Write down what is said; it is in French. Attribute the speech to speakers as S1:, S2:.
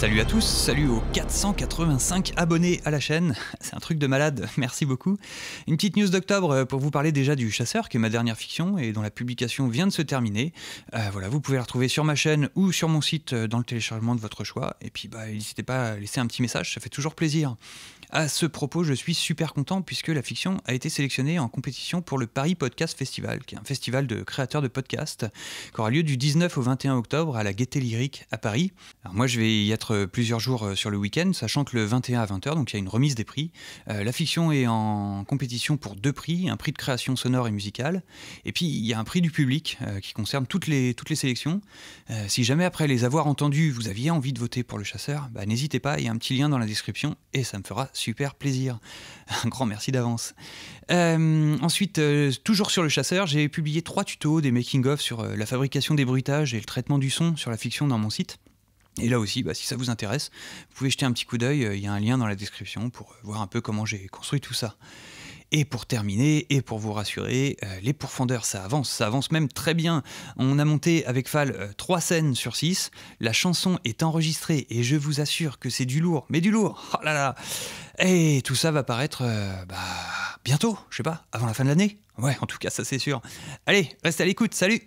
S1: Salut à tous, salut aux 485 abonnés à la chaîne, c'est un truc de malade, merci beaucoup. Une petite news d'octobre euh, pour vous parler déjà du Chasseur, qui est ma dernière fiction et dont la publication vient de se terminer. Euh, voilà, vous pouvez la retrouver sur ma chaîne ou sur mon site euh, dans le téléchargement de votre choix, et puis bah, n'hésitez pas à laisser un petit message, ça fait toujours plaisir. À ce propos, je suis super content puisque la fiction a été sélectionnée en compétition pour le Paris Podcast Festival, qui est un festival de créateurs de podcasts qui aura lieu du 19 au 21 octobre à la Gaîté Lyrique à Paris. Alors moi, je vais y être euh, plusieurs jours euh, sur le week-end, sachant que le 21 à 20h, donc il y a une remise des prix. Euh, la fiction est en compétition pour deux prix, un prix de création sonore et musicale, et puis il y a un prix du public qui concerne toutes les, toutes les sélections. si jamais après les avoir entendus, vous aviez envie de voter pour le chasseur, bah, n'hésitez pas, il y a un petit lien dans la description, et ça me fera super plaisir. Un grand merci d'avance. ensuite, toujours sur le chasseur, j'ai publié trois tutos, des making-of sur la fabrication des bruitages et le traitement du son sur la fiction dans mon site. Et là aussi, bah, si ça vous intéresse, vous pouvez jeter un petit coup d'œil, euh, il y a un lien dans la description pour euh, voir un peu comment j'ai construit tout ça. Et pour terminer, et pour vous rassurer, euh, les pourfendeurs, ça avance, ça avance même très bien. On a monté avec Fall 3 scènes sur 6, la chanson est enregistrée et je vous assure que c'est du lourd, mais du lourd, oh là là Et tout ça va paraître bah, bientôt, je sais pas, avant la fin de l'année Ouais, en tout cas, ça c'est sûr. Allez, reste à l'écoute, salut